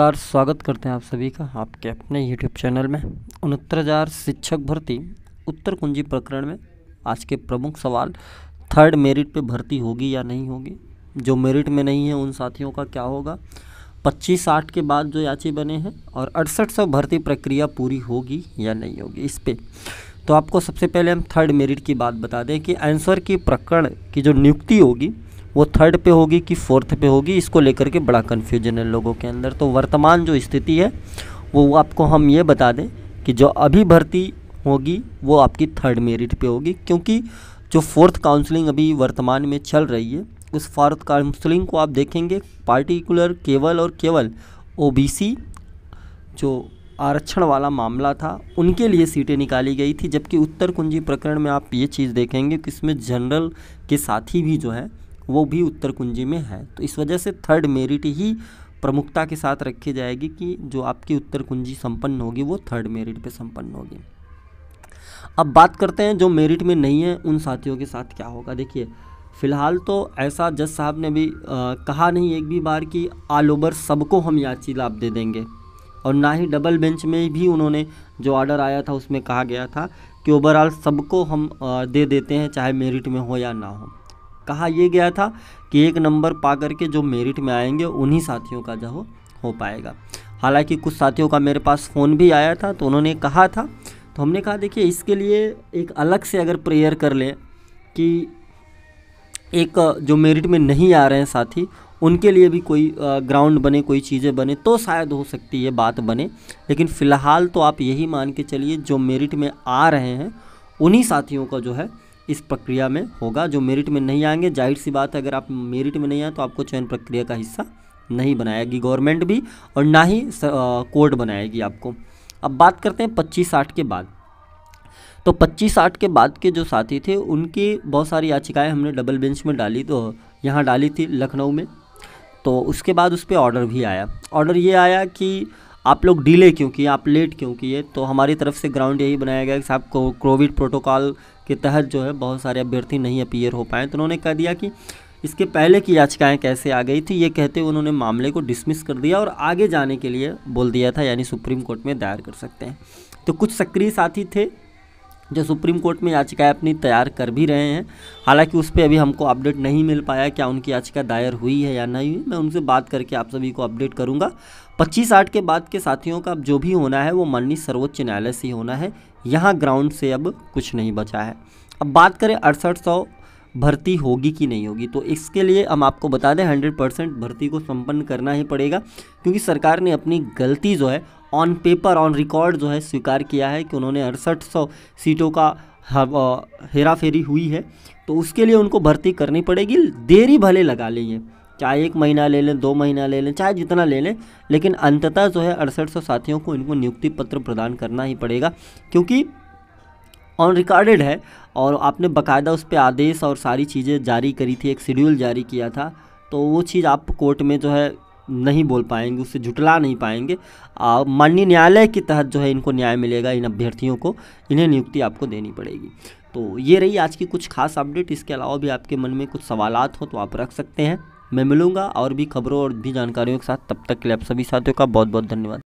नमस्कार स्वागत करते हैं आप सभी का आपके अपने यूट्यूब चैनल में उनहत्तर हज़ार शिक्षक भर्ती उत्तर कुंजी प्रकरण में आज के प्रमुख सवाल थर्ड मेरिट पे भर्ती होगी या नहीं होगी जो मेरिट में नहीं है उन साथियों का क्या होगा पच्चीस साठ के बाद जो याची बने हैं और अड़सठ सौ भर्ती प्रक्रिया पूरी होगी या नहीं होगी इस पर तो आपको सबसे पहले हम थर्ड मेरिट की बात बता दें कि आंसर की प्रकरण की जो नियुक्ति होगी वो थर्ड पे होगी कि फोर्थ पे होगी इसको लेकर के बड़ा कन्फ्यूजन है लोगों के अंदर तो वर्तमान जो स्थिति है वो आपको हम ये बता दें कि जो अभी भर्ती होगी वो आपकी थर्ड मेरिट पे होगी क्योंकि जो फोर्थ काउंसलिंग अभी वर्तमान में चल रही है उस फोर्थ काउंसलिंग को आप देखेंगे पार्टिकुलर केवल और केवल ओबीसी जो आरक्षण वाला मामला था उनके लिए सीटें निकाली गई थी जबकि उत्तर कुंजी प्रकरण में आप ये चीज़ देखेंगे कि इसमें जनरल के साथी भी जो है वो भी उत्तर कुंजी में है तो इस वजह से थर्ड मेरिट ही प्रमुखता के साथ रखी जाएगी कि जो आपकी उत्तर कुंजी संपन्न होगी वो थर्ड मेरिट पे संपन्न होगी अब बात करते हैं जो मेरिट में नहीं है उन साथियों के साथ क्या होगा देखिए फिलहाल तो ऐसा जज साहब ने भी आ, कहा नहीं एक भी बार कि ऑल ओवर सबको हम याची लाभ दे देंगे और ना ही डबल बेंच में भी उन्होंने जो ऑर्डर आया था उसमें कहा गया था कि ओवरऑल सबको हम आ, दे देते हैं चाहे मेरिट में हो या ना हो कहा यह गया था कि एक नंबर पा करके जो मेरिट में आएंगे उन्हीं साथियों का जो हो पाएगा हालांकि कुछ साथियों का मेरे पास फ़ोन भी आया था तो उन्होंने कहा था तो हमने कहा देखिए इसके लिए एक अलग से अगर प्रेयर कर लें कि एक जो मेरिट में नहीं आ रहे हैं साथी उनके लिए भी कोई ग्राउंड बने कोई चीज़ें बने तो शायद हो सकती है बात बने लेकिन फ़िलहाल तो आप यही मान के चलिए जो मेरिट में आ रहे हैं उन्हीं साथियों का जो है इस प्रक्रिया में होगा जो मेरिट में नहीं आएंगे जाहिर सी बात है अगर आप मेरिट में नहीं आए तो आपको चयन प्रक्रिया का हिस्सा नहीं बनाएगी गवर्नमेंट भी और ना ही कोर्ट बनाएगी आपको अब बात करते हैं पच्चीस साठ के बाद तो पच्चीस साठ के बाद के जो साथी थे उनकी बहुत सारी याचिकाएं हमने डबल बेंच में डाली तो यहाँ डाली थी लखनऊ में तो उसके बाद उस पर ऑर्डर भी आया ऑर्डर ये आया कि आप लोग डिले क्यों किए आप लेट क्यों किए तो हमारी तरफ से ग्राउंड यही बनाया गया कि साहब को कोविड प्रोटोकॉल के तहत जो है बहुत सारे अभ्यर्थी नहीं अपीयर हो पाए तो उन्होंने कह दिया कि इसके पहले की याचिकाएं कैसे आ गई थी ये कहते हुए उन्होंने मामले को डिसमिस कर दिया और आगे जाने के लिए बोल दिया था यानी सुप्रीम कोर्ट में दायर कर सकते हैं तो कुछ सक्रिय साथी थे जो सुप्रीम कोर्ट में याचिकाएं अपनी तैयार कर भी रहे हैं हालांकि उस पर अभी हमको अपडेट नहीं मिल पाया क्या उनकी याचिका दायर हुई है या नहीं हुई मैं उनसे बात करके आप सभी को अपडेट करूंगा पच्चीस आठ के बाद के साथियों का अब जो भी होना है वो माननीय सर्वोच्च न्यायालय से ही होना है यहाँ ग्राउंड से अब कुछ नहीं बचा है अब बात करें अड़सठ सौ भर्ती होगी कि नहीं होगी तो इसके लिए हम आपको बता दें हंड्रेड परसेंट भर्ती को संपन्न करना ही पड़ेगा क्योंकि सरकार ने अपनी गलती जो है ऑन पेपर ऑन रिकॉर्ड जो है स्वीकार किया है कि उन्होंने अड़सठ सीटों का हेरा फेरी हुई है तो उसके लिए उनको भर्ती करनी पड़ेगी देरी भले लगा लेंगे चाहे एक महीना ले लें दो महीना ले लें चाहे जितना ले लें लेकिन अंततः जो है अड़सठ साथियों को इनको नियुक्ति पत्र प्रदान करना ही पड़ेगा क्योंकि ऑन रिकॉर्डेड है और आपने बकायदा उस पर आदेश और सारी चीज़ें जारी करी थी एक शेड्यूल जारी किया था तो वो चीज़ आप कोर्ट में जो है नहीं बोल पाएंगे उससे जुटला नहीं पाएंगे माननीय न्यायालय के तहत जो है इनको न्याय मिलेगा इन अभ्यर्थियों को इन्हें नियुक्ति आपको देनी पड़ेगी तो ये रही आज की कुछ खास अपडेट इसके अलावा भी आपके मन में कुछ सवाल हो तो आप रख सकते हैं मैं मिलूंगा और भी खबरों और भी जानकारियों के साथ तब तक के लिए आप सभी साथियों का बहुत बहुत धन्यवाद